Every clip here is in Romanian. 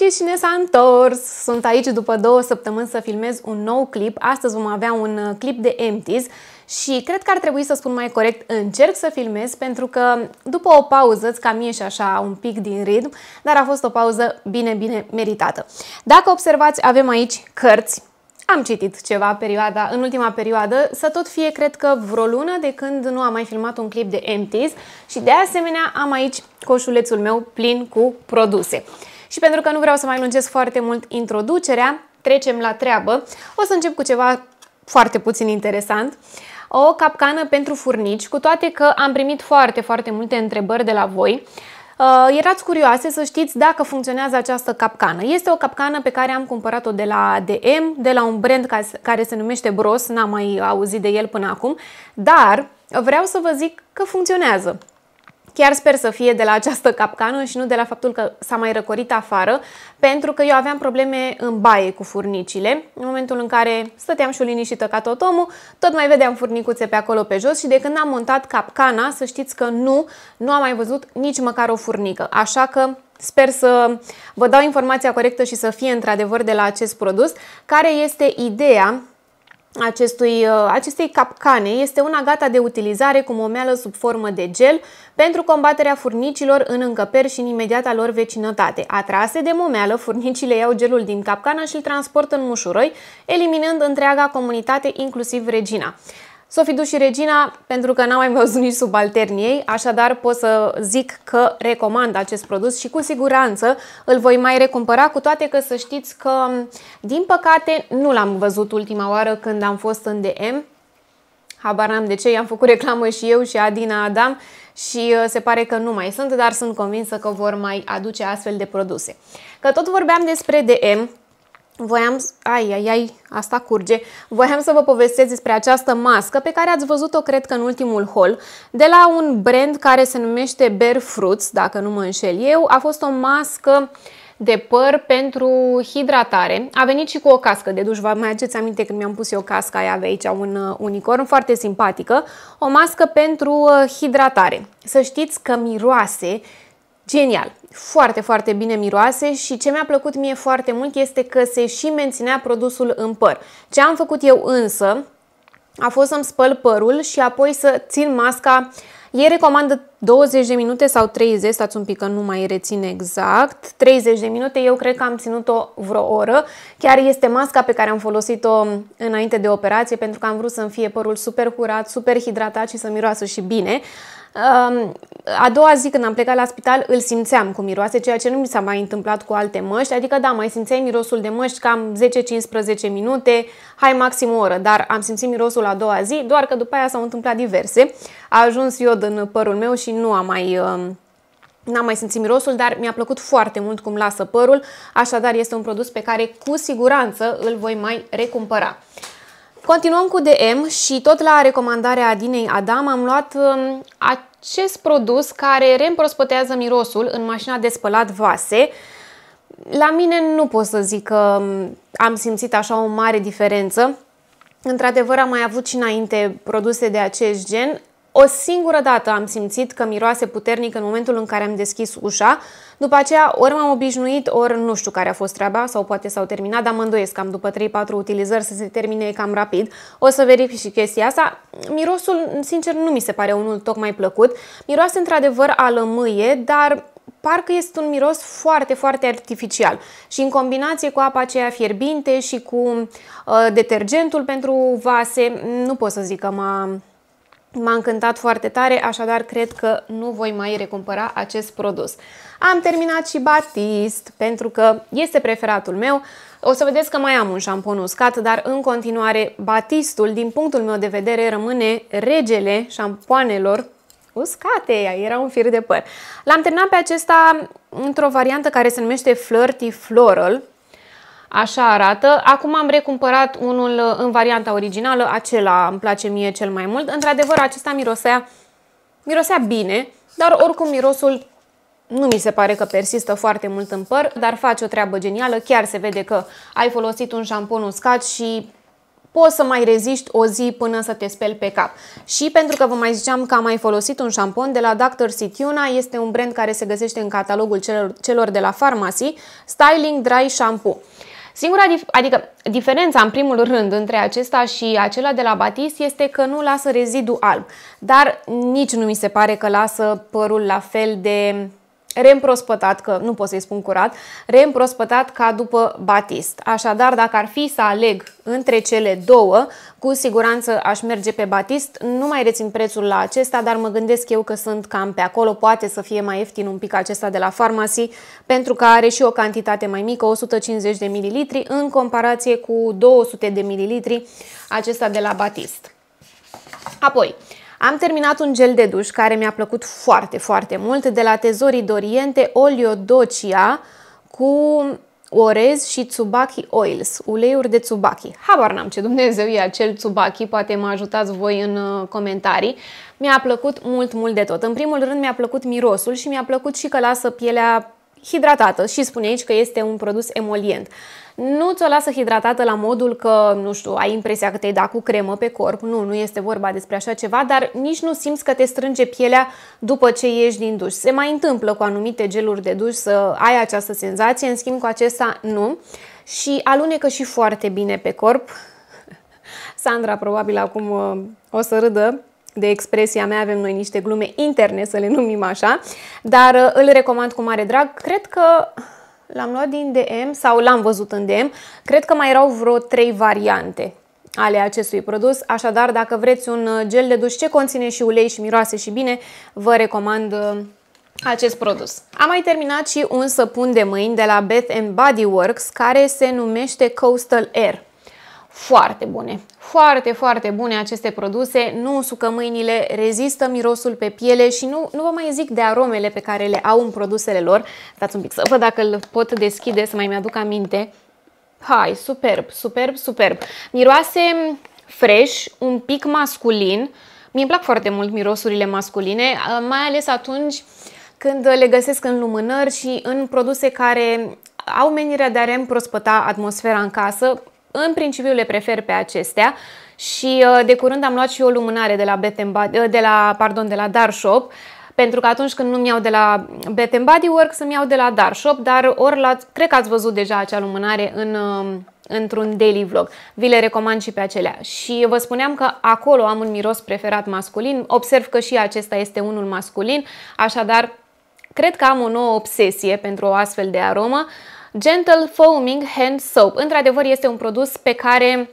amicii, cine s-a întors! Sunt aici după două săptămâni să filmez un nou clip. Astăzi vom avea un uh, clip de empties și cred că ar trebui să spun mai corect încerc să filmez pentru că după o pauză îți cam ieși așa un pic din ritm, dar a fost o pauză bine, bine meritată. Dacă observați, avem aici cărți, am citit ceva perioada, în ultima perioadă, să tot fie, cred că, vreo lună de când nu am mai filmat un clip de empties și de asemenea am aici coșulețul meu plin cu produse. Și pentru că nu vreau să mai lungesc foarte mult introducerea, trecem la treabă. O să încep cu ceva foarte puțin interesant. O capcană pentru furnici, cu toate că am primit foarte, foarte multe întrebări de la voi. Uh, erați curioase să știți dacă funcționează această capcană. Este o capcană pe care am cumpărat-o de la DM, de la un brand care se numește Bros, n-am mai auzit de el până acum, dar vreau să vă zic că funcționează. Chiar sper să fie de la această capcană și nu de la faptul că s-a mai răcorit afară, pentru că eu aveam probleme în baie cu furnicile. În momentul în care stăteam și liniștită ca tot omul, tot mai vedeam furnicuțe pe acolo pe jos și de când am montat capcana, să știți că nu, nu am mai văzut nici măcar o furnică. Așa că Sper să vă dau informația corectă și să fie într-adevăr de la acest produs, care este ideea acestui, uh, acestei capcane este una gata de utilizare cu momeală sub formă de gel pentru combaterea furnicilor în încăperi și în imediata lor vecinătate. Atrase de momeală, furnicile iau gelul din capcană și îl transportă în mușuroi, eliminând întreaga comunitate, inclusiv regina dus și Regina, pentru că n-am mai văzut nici subalterniei, așadar pot să zic că recomand acest produs și cu siguranță îl voi mai recumpăra, cu toate că să știți că, din păcate, nu l-am văzut ultima oară când am fost în DM. Habar n-am de ce, i-am făcut reclamă și eu și Adina Adam și uh, se pare că nu mai sunt, dar sunt convinsă că vor mai aduce astfel de produse. Că tot vorbeam despre DM, voiam, ai, ai, ai, asta curge, voiam să vă povestesc despre această mască pe care ați văzut-o, cred că, în ultimul hol de la un brand care se numește Bear Fruits, dacă nu mă înșel eu. A fost o mască de păr pentru hidratare. A venit și cu o cască de duș. Vă mai aduceți aminte când mi-am pus eu casca aia, avea aici un uh, unicorn foarte simpatică. O mască pentru uh, hidratare. Să știți că miroase Genial! Foarte, foarte bine miroase și ce mi-a plăcut mie foarte mult este că se și menținea produsul în păr. Ce am făcut eu însă a fost să-mi spăl părul și apoi să țin masca ei recomandă 20 de minute sau 30, stați un pic că nu mai rețin exact, 30 de minute, eu cred că am ținut-o vreo oră. Chiar este masca pe care am folosit-o înainte de operație pentru că am vrut să-mi fie părul super curat, super hidratat și să miroasă și bine. A doua zi când am plecat la spital îl simțeam cu miroase, ceea ce nu mi s-a mai întâmplat cu alte măști, adică da, mai simțeai mirosul de măști cam 10-15 minute, hai maxim o oră, dar am simțit mirosul a doua zi, doar că după aia s-au întâmplat diverse. A ajuns iod în părul meu și nu am mai... Um, n-am mai simțit mirosul, dar mi-a plăcut foarte mult cum lasă părul, așadar este un produs pe care cu siguranță îl voi mai recumpăra. Continuăm cu DM și tot la recomandarea Adinei Adam am luat um, acest produs care reîmprospătează mirosul în mașina de spălat vase, la mine nu pot să zic că am simțit așa o mare diferență. Într-adevăr, am mai avut și înainte produse de acest gen. O singură dată am simțit că miroase puternic în momentul în care am deschis ușa, după aceea ori m-am obișnuit, ori nu știu care a fost treaba sau poate s-au terminat, dar mă îndoiesc cam după 3-4 utilizări să se termine cam rapid. O să verific și chestia asta. Mirosul, sincer, nu mi se pare unul tocmai plăcut. Miroase într-adevăr a lămâie, dar parcă este un miros foarte, foarte artificial și în combinație cu apa aceea fierbinte și cu uh, detergentul pentru vase, nu pot să zic că m-a M-a încântat foarte tare, așadar cred că nu voi mai recumpăra acest produs. Am terminat și Batist, pentru că este preferatul meu. O să vedeți că mai am un șampon uscat, dar în continuare Batistul, din punctul meu de vedere, rămâne regele șampoanelor uscate, era un fir de păr. L-am terminat pe acesta într-o variantă care se numește Flirty Floral, Așa arată. Acum am recumpărat unul uh, în varianta originală, acela îmi place mie cel mai mult. Într-adevăr, acesta mirosea, mirosea bine, dar oricum mirosul nu mi se pare că persistă foarte mult în păr, dar face o treabă genială. Chiar se vede că ai folosit un șampon uscat și poți să mai reziști o zi până să te speli pe cap. Și pentru că vă mai ziceam că am mai folosit un șampon de la Dr. Citiuna, este un brand care se găsește în catalogul celor, de la Pharmacy, Styling Dry Shampoo. Singura, dif- adică diferența în primul rând între acesta și acela de la Batist este că nu lasă rezidu alb, dar nici nu mi se pare că lasă părul la fel de reîmprospătat, că nu pot să-i spun curat, reîmprospătat ca după Batist. Așadar, dacă ar fi să aleg între cele două, cu siguranță aș merge pe Batist. Nu mai rețin prețul la acesta, dar mă gândesc eu că sunt cam pe acolo. Poate să fie mai ieftin un pic acesta de la Pharmacy, pentru că are și o cantitate mai mică, 150 de mililitri, în comparație cu 200 de mililitri acesta de la Batist. Apoi, am terminat un gel de duș care mi-a plăcut foarte, foarte mult de la Tezorii Doriente Olio Docia cu orez și tsubaki oils, uleiuri de tsubaki. Habar n-am ce Dumnezeu e acel tsubaki, poate mă ajutați voi în uh, comentarii. Mi-a plăcut mult, mult de tot. În primul rând mi-a plăcut mirosul și mi-a plăcut și că lasă pielea hidratată și spune aici că este un produs emolient. Nu ți-o lasă hidratată la modul că, nu știu, ai impresia că te-ai dat cu cremă pe corp, nu, nu este vorba despre așa ceva, dar nici nu simți că te strânge pielea după ce ieși din duș. Se mai întâmplă cu anumite geluri de duș să ai această senzație, în schimb cu acesta nu și alunecă și foarte bine pe corp. Sandra probabil acum uh, o să râdă de expresia mea avem noi niște glume interne, să le numim așa, dar uh, îl recomand cu mare drag. Cred că l-am luat din DM sau l-am văzut în DM. Cred că mai erau vreo trei variante ale acestui produs, așadar dacă vreți un uh, gel de duș ce conține și ulei și miroase și bine, vă recomand uh, acest produs. Am mai terminat și un săpun de mâini de la Bath Body Works care se numește Coastal Air. Foarte bune, foarte, foarte bune aceste produse, nu usucă mâinile, rezistă mirosul pe piele și nu, nu vă mai zic de aromele pe care le au în produsele lor. Dați un pic să văd dacă îl pot deschide, să mai mi-aduc aminte. Hai, superb, superb, superb. Miroase fresh, un pic masculin. mi îmi plac foarte mult mirosurile masculine, uh, mai ales atunci când le găsesc în lumânări și în produse care au menirea de a reîmprospăta atmosfera în casă, în principiu le prefer pe acestea și uh, de curând am luat și o lumânare de la, uh, de la, pardon, de la Darshop pentru că atunci când nu-mi iau de la Bath Body Works, îmi iau de la Darshop, dar ori la, cred că ați văzut deja acea lumânare în, um, într-un daily vlog. Vi le recomand și pe acelea. Și vă spuneam că acolo am un miros preferat masculin, observ că și acesta este unul masculin, așadar cred că am o nouă obsesie pentru o astfel de aromă. Uh, Gentle Foaming Hand Soap. Într-adevăr, este un produs pe care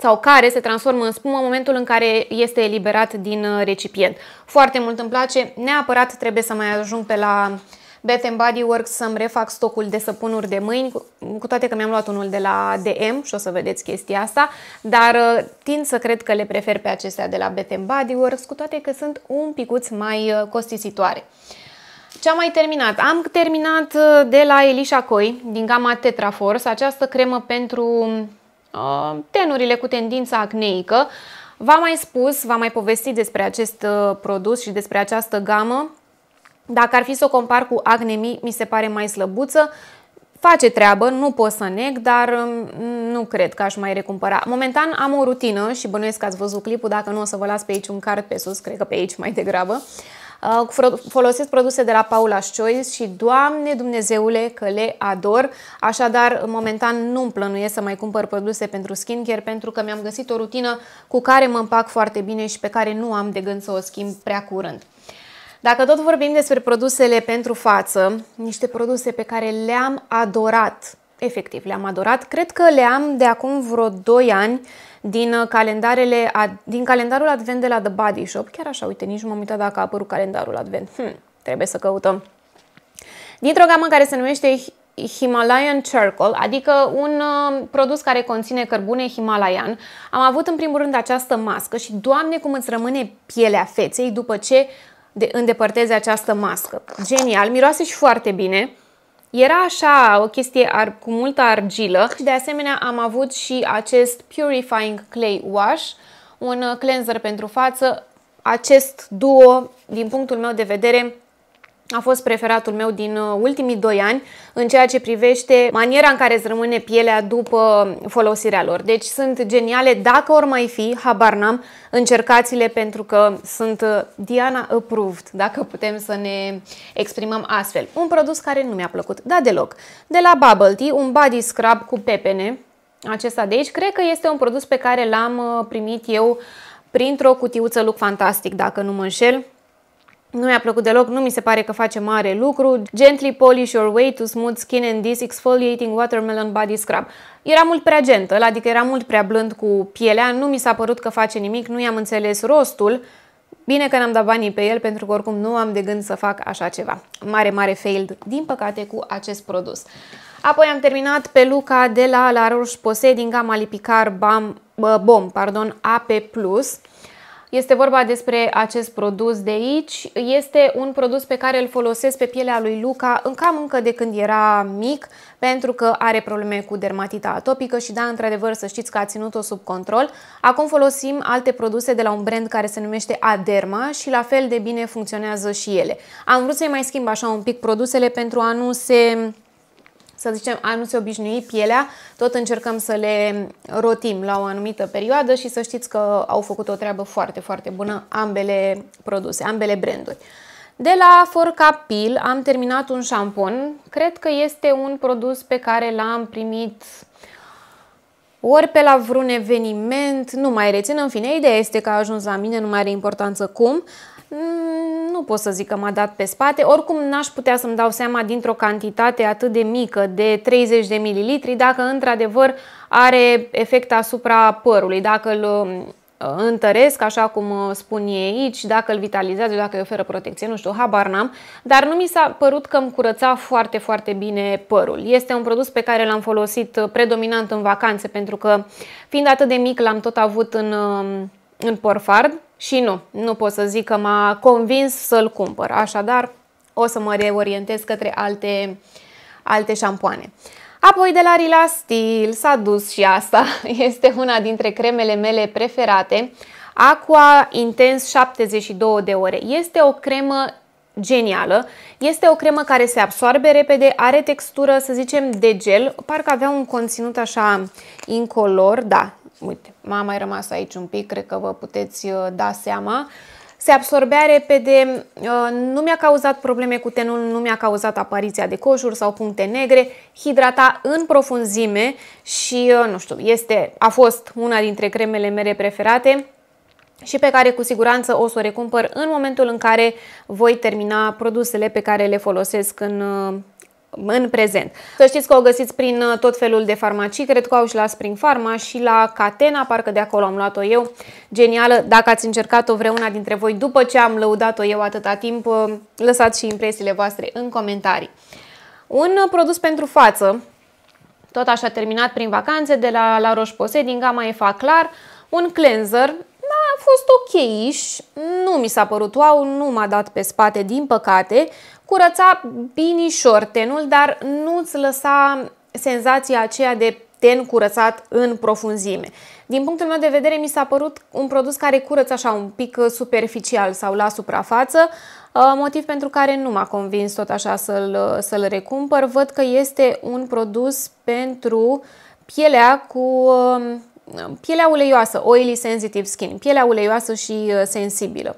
sau care se transformă în spumă în momentul în care este eliberat din uh, recipient. Foarte mult îmi place, neapărat trebuie să mai ajung pe la Bath Body Works să-mi refac stocul de săpunuri de mâini, cu toate că mi-am luat unul de la DM și o să vedeți chestia asta, dar uh, tind să cred că le prefer pe acestea de la Bath Body Works, cu toate că sunt un picuț mai uh, costisitoare. Ce am mai terminat? Am terminat uh, de la Elisha Coi, din gama Tetraforce această cremă pentru uh, tenurile cu tendință acneică. V-am mai spus, v-am mai povestit despre acest uh, produs și despre această gamă. Dacă ar fi să o compar cu Acne Mi, mi se pare mai slăbuță. Face treabă, nu pot să neg, dar um, nu cred că aș mai recumpăra. Momentan am o rutină și bănuiesc că ați văzut clipul, dacă nu o să vă las pe aici un card pe sus, cred că pe aici mai degrabă. Uh, Uh, Folosesc produse de la Paula's Choice și, Doamne Dumnezeule, că le ador. Așadar, momentan nu-mi plănuiesc să mai cumpăr produse pentru skincare pentru că mi-am găsit o rutină cu care mă împac foarte bine și pe care nu am de gând să o schimb prea curând. Dacă tot vorbim despre produsele pentru față, niște produse pe care le-am adorat, efectiv le-am adorat, cred că le-am de acum vreo 2 ani din, uh, calendarele, din calendarul advent de la The Body Shop. Chiar așa, uite, nici nu m-am uitat dacă a apărut calendarul advent. Hm, trebuie să căutăm. Dintr-o gamă care se numește Himalayan Charcoal, adică un uh, produs care conține cărbune Himalayan. Am avut în primul rând această mască și, Doamne, cum îți rămâne pielea feței după ce de îndepărtezi această mască. Genial, miroase și foarte bine. Era așa o chestie ar, cu multă argilă și de asemenea am avut și acest Purifying Clay Wash, un uh, cleanser pentru față. Acest duo, din punctul meu de vedere, a fost preferatul meu din uh, ultimii 2 ani în ceea ce privește maniera în care îți rămâne pielea după folosirea lor. Deci sunt geniale, dacă or mai fi, habar n-am, încercați-le pentru că sunt uh, Diana approved, dacă putem să ne exprimăm astfel. Un produs care nu mi-a plăcut, da deloc. De la Bubble Tea, un body scrub cu pepene, acesta de aici, cred că este un produs pe care l-am uh, primit eu printr-o cutiuță Look Fantastic, dacă nu mă înșel, nu mi-a plăcut deloc, nu mi se pare că face mare lucru. Gently polish your way to smooth skin and this exfoliating watermelon body scrub. Era mult prea gentle, adică era mult prea blând cu pielea, nu mi s-a părut că face nimic, nu i-am înțeles rostul. Bine că n-am dat banii pe el pentru că oricum nu am de gând să fac așa ceva. Mare, mare failed, din păcate, cu acest produs. Apoi am terminat pe Luca de la La Roche-Posay din gama Lipicar Bam, Bom, pardon, AP+. Este vorba despre acest produs de aici. Este un produs pe care îl folosesc pe pielea lui Luca în cam încă de când era mic, pentru că are probleme cu dermatita atopică și da, într-adevăr, să știți că a ținut-o sub control. Acum folosim alte produse de la un brand care se numește Aderma și la fel de bine funcționează și ele. Am vrut să-i mai schimb așa un pic produsele pentru a nu se să zicem, a nu se obișnui pielea, tot încercăm să le rotim la o anumită perioadă și să știți că au făcut o treabă foarte, foarte bună ambele produse, ambele branduri. De la Forcapil am terminat un șampon, cred că este un produs pe care l-am primit ori pe la vreun eveniment, nu mai rețin, în fine, ideea este că a ajuns la mine, nu mai are importanță cum nu pot să zic că m-a dat pe spate. Oricum n-aș putea să-mi dau seama dintr-o cantitate atât de mică, de 30 de mililitri, dacă într-adevăr are efect asupra părului, dacă îl uh, întăresc, așa cum uh, spun ei aici, dacă îl vitalizează, dacă îi oferă protecție, nu știu, habar n-am, dar nu mi s-a părut că îmi curăța foarte, foarte bine părul. Este un produs pe care l-am folosit uh, predominant în vacanțe, pentru că fiind atât de mic l-am tot avut în, în porfard și nu, nu pot să zic că m-a convins să-l cumpăr. Așadar, o să mă reorientez către alte, alte șampoane. Apoi de la Rila Steel s-a dus și asta. Este una dintre cremele mele preferate. Aqua Intens 72 de ore. Este o cremă genială. Este o cremă care se absorbe repede, are textură, să zicem, de gel. Parcă avea un conținut așa incolor, da, uite, m-am mai rămas aici un pic, cred că vă puteți uh, da seama. Se absorbea repede, uh, nu mi-a cauzat probleme cu tenul, nu mi-a cauzat apariția de coșuri sau puncte negre, hidrata în profunzime și, uh, nu știu, este, a fost una dintre cremele mele preferate și pe care cu siguranță o să o recumpăr în momentul în care voi termina produsele pe care le folosesc în în prezent. Să știți că o găsiți prin uh, tot felul de farmacii, cred că au și la Spring Pharma și la Catena, parcă de acolo am luat-o eu. Genială, dacă ați încercat-o vreuna dintre voi după ce am lăudat-o eu atâta timp, uh, lăsați și impresiile voastre în comentarii. Un uh, produs pentru față, tot așa terminat prin vacanțe, de la La Roche-Posay, din gama EFA Clar, un cleanser, a fost ok -ish. nu mi s-a părut wow, nu m-a dat pe spate, din păcate curăța binișor tenul, dar nu-ți lăsa senzația aceea de ten curățat în profunzime. Din punctul meu de vedere, mi s-a părut un produs care curăță așa un pic uh, superficial sau la suprafață, uh, motiv pentru care nu m-a convins tot așa să-l uh, să recumpăr. Văd că este un produs pentru pielea cu pielea uleioasă, oily sensitive skin, pielea uleioasă și sensibilă.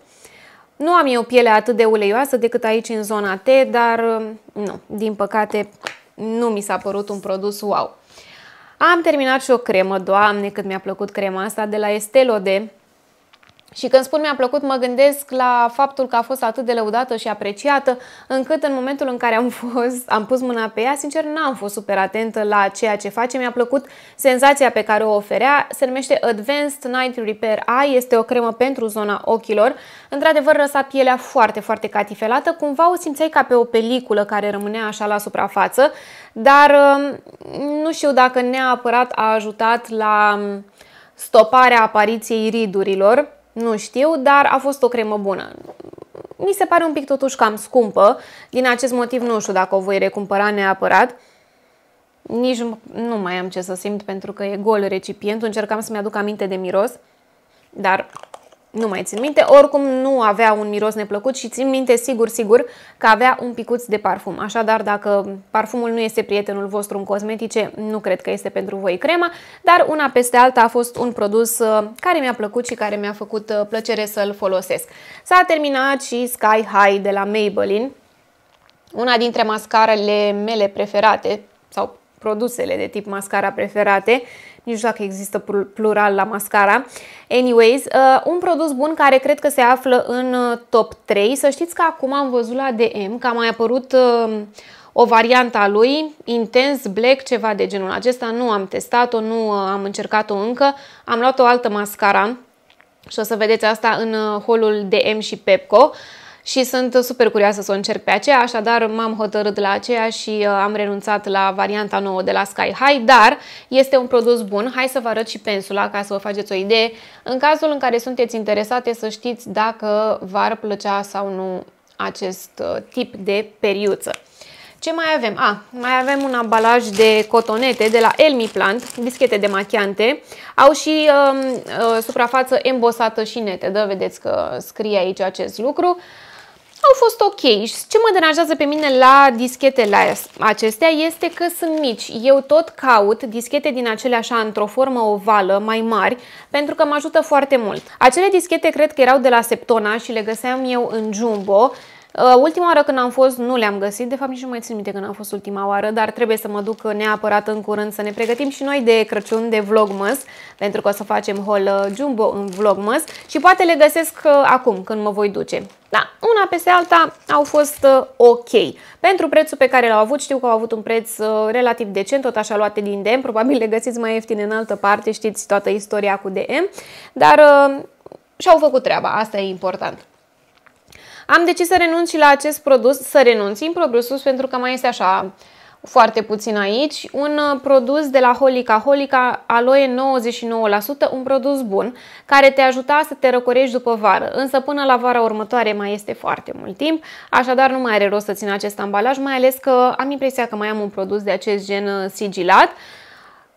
Nu am eu piele atât de uleioasă decât aici în zona T, dar um, nu, din păcate nu mi s-a părut un produs wow. Am terminat și o cremă, doamne cât mi-a plăcut crema asta de la Estée Lauder și când spun mi-a plăcut, mă gândesc la faptul că a fost atât de lăudată și apreciată, încât în momentul în care am, fost, am pus mâna pe ea, sincer, n-am fost super atentă la ceea ce face. Mi-a plăcut senzația pe care o oferea. Se numește Advanced Night Repair Eye, este o cremă pentru zona ochilor. Într-adevăr, răsa pielea foarte, foarte catifelată. Cumva o simțeai ca pe o peliculă care rămânea așa la suprafață, dar um, nu știu dacă neapărat a ajutat la um, stoparea apariției ridurilor nu știu, dar a fost o cremă bună. Mi se pare un pic totuși cam scumpă, din acest motiv nu știu dacă o voi recumpăra neapărat. Nici nu mai am ce să simt pentru că e gol recipientul, încercam să-mi aduc aminte de miros, dar nu mai țin minte, oricum nu avea un miros neplăcut și țin minte sigur, sigur că avea un picuț de parfum. Așadar, dacă parfumul nu este prietenul vostru în cosmetice, nu cred că este pentru voi crema, dar una peste alta a fost un produs uh, care mi-a plăcut și care mi-a făcut uh, plăcere să-l folosesc. S-a terminat și Sky High de la Maybelline, una dintre mascarele mele preferate sau produsele de tip mascara preferate, uh, nici nu dacă există plural la mascara. Anyways, uh, un produs bun care cred că se află în uh, top 3. Să știți că acum am văzut la DM că a mai apărut uh, o variantă a lui, intens, black, ceva de genul acesta. Nu am testat-o, nu am încercat-o încă. Am luat o altă mascara și o să vedeți asta în holul DM și Pepco și sunt super curioasă să o încerc pe aceea, așadar m-am hotărât la aceea și uh, am renunțat la varianta nouă de la Sky High, dar este un produs bun. Hai să vă arăt și pensula ca să vă faceți o idee. În cazul în care sunteți interesate să știți dacă v-ar plăcea sau nu acest uh, tip de periuță. Ce mai avem? A, ah, mai avem un ambalaj de cotonete de la Elmi Plant, dischete de machiante. Au și uh, uh, suprafață embosată și netedă, vedeți că scrie aici acest lucru. Uh, au fost ok. Și ce mă deranjează pe mine la dischetele acestea este că sunt mici. Eu tot caut dischete din acele așa într-o formă ovală, mai mari, pentru că mă ajută foarte mult. Acele dischete cred că erau de la Septona și le găseam eu în Jumbo Uh, ultima oară când am fost nu le-am găsit, de fapt nici nu mai țin minte când am fost ultima oară, dar trebuie să mă duc neapărat în curând să ne pregătim și noi de Crăciun, de Vlogmas, pentru că o să facem haul uh, jumbo în Vlogmas și poate le găsesc uh, acum când mă voi duce. Da, una peste alta au fost ok. Pentru prețul pe care l-au avut, știu că au avut un preț relativ decent, tot așa luate din DM, probabil le găsiți mai ieftine în altă parte, știți toată istoria cu DM, dar și-au făcut treaba, asta e important. Am decis să renunț și la acest produs, să în progresus pentru că mai este așa foarte puțin aici, un uh, produs de la Holica, Holica Aloe 99%, un produs bun care te ajuta să te răcorești după vară, însă până la vara următoare mai este foarte mult timp, așadar nu mai are rost să țin acest ambalaj, mai ales că am impresia că mai am un produs de acest gen uh, sigilat,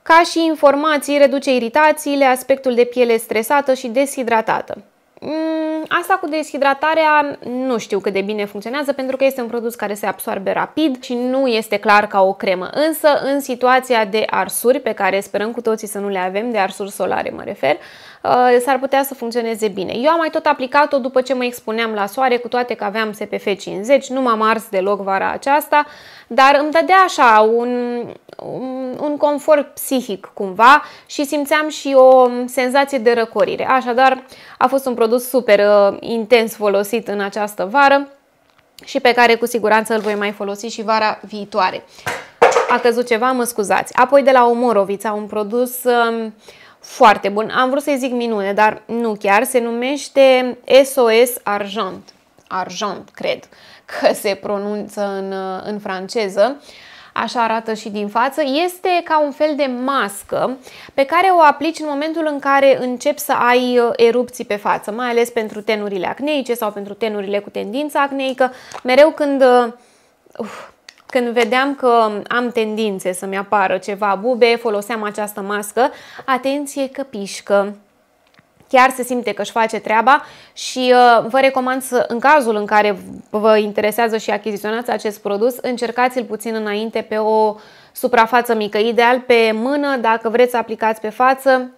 ca și informații, reduce iritațiile, aspectul de piele stresată și deshidratată mm, Asta cu deshidratarea nu știu cât de bine funcționează pentru că este un produs care se absorbe rapid și nu este clar ca o cremă. Însă, în situația de arsuri, pe care sperăm cu toții să nu le avem, de arsuri solare mă refer, Uh, s-ar putea să funcționeze bine. Eu am mai tot aplicat-o după ce mă expuneam la soare, cu toate că aveam SPF 50, nu m-am ars deloc vara aceasta, dar îmi dădea așa un, un, confort psihic cumva și simțeam și o senzație de răcorire. Așadar, a fost un produs super uh, intens folosit în această vară și pe care cu siguranță îl voi mai folosi și vara viitoare. A căzut ceva, mă scuzați. Apoi de la Omorovița, un produs... Uh, foarte bun. Am vrut să-i zic minune, dar nu chiar. Se numește SOS Argent. Argent, cred că se pronunță în, în franceză. Așa arată și din față. Este ca un fel de mască pe care o aplici în momentul în care începi să ai erupții pe față, mai ales pentru tenurile acneice sau pentru tenurile cu tendință acneică. Mereu când... Uh, uf, când vedeam că am tendințe să-mi apară ceva bube, foloseam această mască. Atenție că pișcă! chiar se simte că își face treaba și uh, vă recomand să, în cazul în care vă interesează și achiziționați acest produs, încercați-l puțin înainte pe o suprafață mică, ideal pe mână, dacă vreți să aplicați pe față,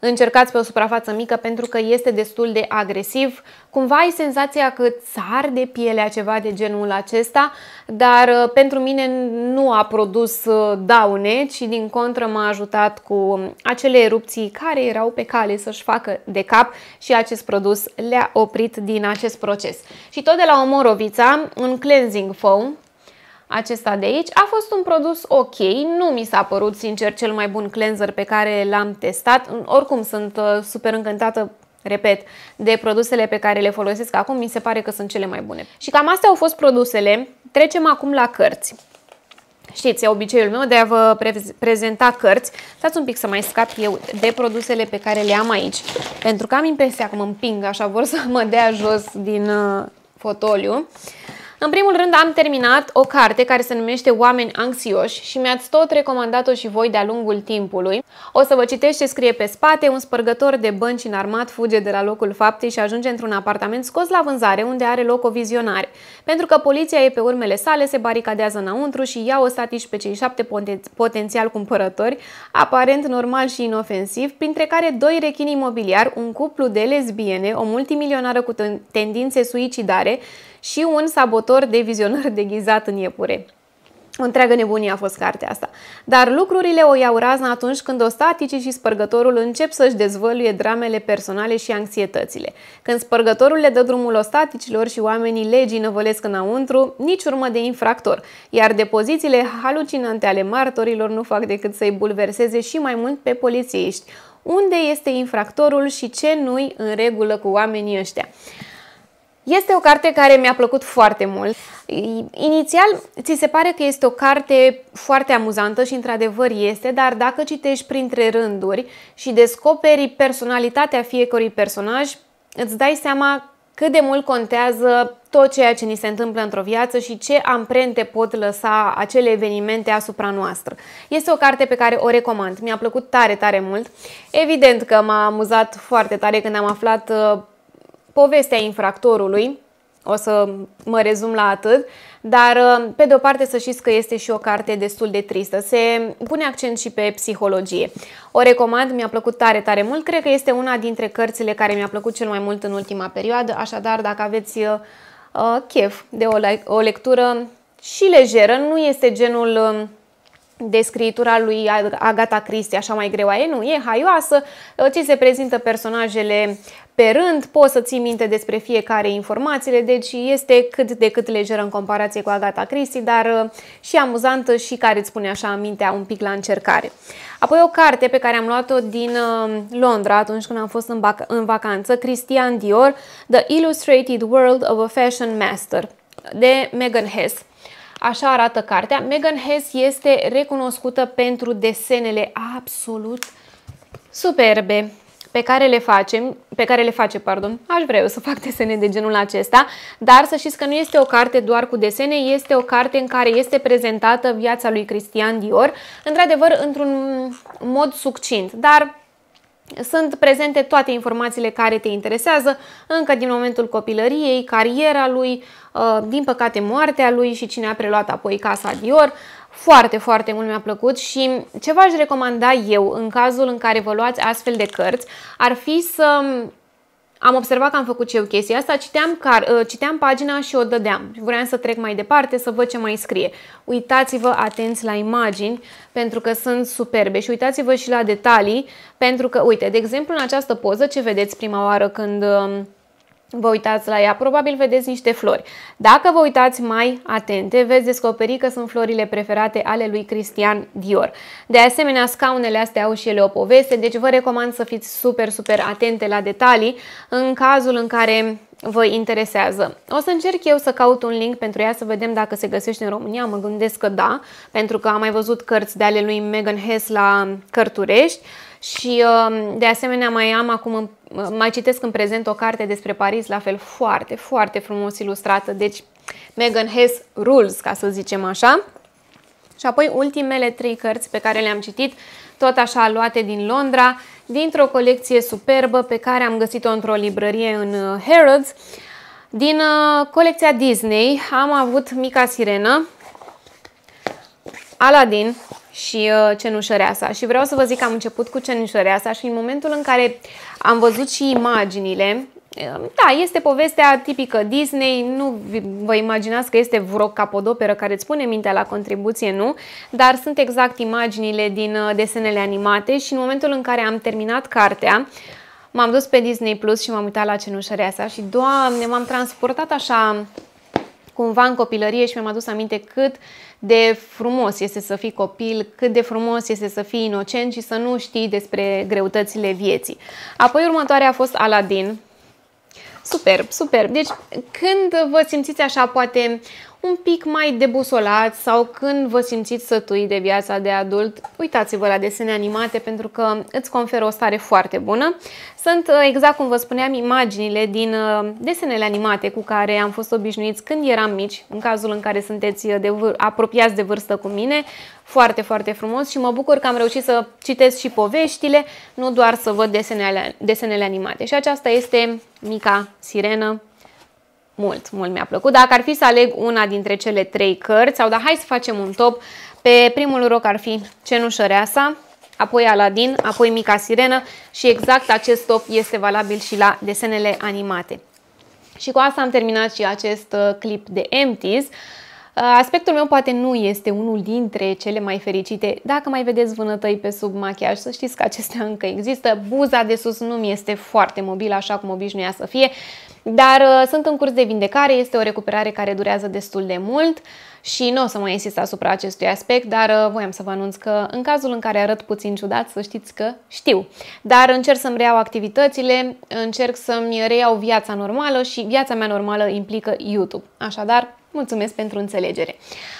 Încercați pe o suprafață mică pentru că este destul de agresiv. Cumva ai senzația că ți de pielea ceva de genul acesta, dar uh, pentru mine nu a produs uh, daune, ci din contră m-a ajutat cu acele erupții care erau pe cale să-și facă de cap și acest produs le-a oprit din acest proces. Și tot de la Omorovița, un cleansing foam acesta de aici a fost un produs ok, nu mi s-a părut sincer cel mai bun cleanser pe care l-am testat. Oricum sunt uh, super încântată repet, de produsele pe care le folosesc acum, mi se pare că sunt cele mai bune. Și cam astea au fost produsele. Trecem acum la cărți. Știți, e obiceiul meu de a vă prezenta cărți. Stați un pic să mai scap eu de produsele pe care le am aici, pentru că am impresia că mă împing, așa vor să mă dea jos din uh, fotoliu. Uh, în primul rând am terminat o carte care se numește Oameni anxioși și mi-ați tot recomandat-o și voi de-a lungul timpului. O să vă citesc ce scrie pe spate, un spărgător de bănci înarmat fuge de la locul faptei și ajunge într-un apartament scos la vânzare unde are loc o vizionare. Pentru că poliția e pe urmele sale, se baricadează înăuntru și ia o statici pe cei șapte potențial cumpărători, aparent normal și inofensiv, printre care doi rechini imobiliari, un cuplu de lesbiene, o multimilionară cu tendințe suicidare și un sabotor de vizionări deghizat în iepure. O întreagă nebunie a fost cartea asta. Dar lucrurile o iau razna atunci când ostaticii și spărgătorul încep să-și dezvăluie dramele personale și anxietățile. Când spărgătorul le dă drumul ostaticilor și oamenii legii năvălesc înăuntru, nici urmă de infractor, iar depozițiile halucinante ale martorilor nu fac decât să-i bulverseze și mai mult pe polițiști. Unde este infractorul și ce nu-i în regulă cu oamenii ăștia? Este o carte care mi-a plăcut foarte mult. Inițial, ți se pare că este o carte foarte amuzantă și într-adevăr este, dar dacă citești printre rânduri și descoperi personalitatea fiecărui personaj, îți dai seama cât de mult contează tot ceea ce ni se întâmplă într-o viață și ce amprente pot lăsa acele evenimente asupra noastră. Este o carte pe care o recomand. Mi-a plăcut tare, tare mult. Evident că m-a amuzat foarte tare când am aflat uh, povestea infractorului, o să mă rezum la atât, dar uh, pe de o parte să știți că este și o carte destul de tristă. Se pune accent și pe psihologie. O recomand, mi-a plăcut tare, tare mult. Cred că este una dintre cărțile care mi-a plăcut cel mai mult în ultima perioadă, așadar dacă aveți uh, uh chef de o, o lectură și lejeră, nu este genul... Uh, de scritura lui Agata Christie, așa mai greu e, nu, e haioasă, ci ă, se prezintă personajele pe rând, poți să ții minte despre fiecare informațiile, deci este cât de cât lejeră în comparație cu Agata Christie, dar ă, și amuzantă și care îți pune așa mintea un pic la încercare. Apoi o carte pe care am luat-o din ă, Londra atunci când am fost în, vac în vacanță, Christian Dior, The Illustrated World of a Fashion Master, de Megan Hess. Așa arată cartea. Megan Hess este recunoscută pentru desenele absolut superbe pe care le facem, pe care le face, pardon, aș vrea eu să fac desene de genul acesta, dar să știți că nu este o carte doar cu desene, este o carte în care este prezentată viața lui Cristian Dior, într-adevăr într-un mod succint, dar sunt prezente toate informațiile care te interesează încă din momentul copilăriei, cariera lui, uh, din păcate moartea lui și cine a preluat apoi casa Dior. Foarte, foarte mult mi-a plăcut și ce v-aș recomanda eu în cazul în care vă luați astfel de cărți ar fi să am observat că am făcut și eu chestia asta, citeam, car, uh, citeam pagina și o dădeam. Vreau să trec mai departe, să văd ce mai scrie. Uitați-vă atenți la imagini, pentru că sunt superbe și uitați-vă și la detalii, pentru că, uite, de exemplu, în această poză, ce vedeți prima oară când... Uh, vă uitați la ea, probabil vedeți niște flori. Dacă vă uitați mai atente, veți descoperi că sunt florile preferate ale lui Cristian Dior. De asemenea, scaunele astea au și ele o poveste, deci vă recomand să fiți super, super atente la detalii în cazul în care vă interesează. O să încerc eu să caut un link pentru ea să vedem dacă se găsește în România, mă gândesc că da, pentru că am mai văzut cărți de ale lui Megan Hess la Cărturești și um, de asemenea mai am acum, mai citesc în prezent o carte despre Paris, la fel foarte, foarte frumos ilustrată, deci Megan Hess Rules, ca să zicem așa. Și apoi ultimele trei cărți pe care le-am citit, tot așa luate din Londra, dintr-o colecție superbă pe care am găsit-o într-o librărie în uh, Harrods, din uh, colecția Disney am avut Mica Sirenă, Aladdin, și uh, cenușăreasa. Și vreau să vă zic că am început cu cenușăreasa și în momentul în care am văzut și imaginile, uh, da, este povestea tipică Disney, nu vă imaginați că este vreo capodoperă care îți pune mintea la contribuție, nu, dar sunt exact imaginile din uh, desenele animate și în momentul în care am terminat cartea, m-am dus pe Disney Plus și m-am uitat la cenușăreasa și, doamne, m-am transportat așa cumva în copilărie și mi-am adus aminte cât de frumos este să fii copil, cât de frumos este să fii inocent și să nu știi despre greutățile vieții. Apoi următoarea a fost Aladin. Superb, superb. Deci când vă simțiți așa poate un pic mai debusolați sau când vă simțiți sătui de viața de adult, uitați-vă la desene animate pentru că îți conferă o stare foarte bună. Sunt, uh, exact cum vă spuneam, imaginile din uh, desenele animate cu care am fost obișnuiți când eram mici, în cazul în care sunteți uh, de apropiați de vârstă cu mine, foarte, foarte frumos și mă bucur că am reușit să citesc și poveștile, nu doar să văd desenele, desenele animate. Și aceasta este Mica Sirenă mult, mult mi-a plăcut. Dacă ar fi să aleg una dintre cele trei cărți, sau da, hai să facem un top, pe primul loc ar fi Cenușăreasa, apoi Aladin, apoi Mica Sirenă și exact acest top este valabil și la desenele animate. Și cu asta am terminat și acest uh, clip de Empties. Uh, aspectul meu poate nu este unul dintre cele mai fericite. Dacă mai vedeți vânătăi pe sub machiaj, să știți că acestea încă există. Buza de sus nu mi este foarte mobilă așa cum obișnuia să fie dar uh, sunt în curs de vindecare, este o recuperare care durează destul de mult și nu o să mai insist asupra acestui aspect, dar uh, voiam să vă anunț că în cazul în care arăt puțin ciudat, să știți că știu. Dar încerc să-mi reiau activitățile, încerc să-mi reiau viața normală și viața mea normală implică YouTube. Așadar, Mulțumesc pentru înțelegere.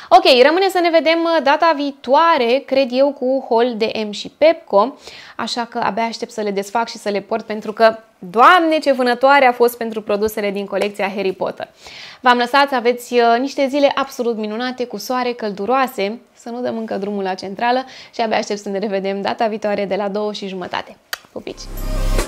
Ok, rămâne să ne vedem uh, data viitoare, cred eu, cu Hol m și Pepco, așa că abia aștept să le desfac și să le port pentru că, doamne, ce vânătoare a fost pentru produsele din colecția Harry Potter. V-am lăsat să aveți uh, niște zile absolut minunate, cu soare călduroase, să nu dăm încă drumul la centrală și abia aștept să ne revedem data viitoare de la două și jumătate. Pupici!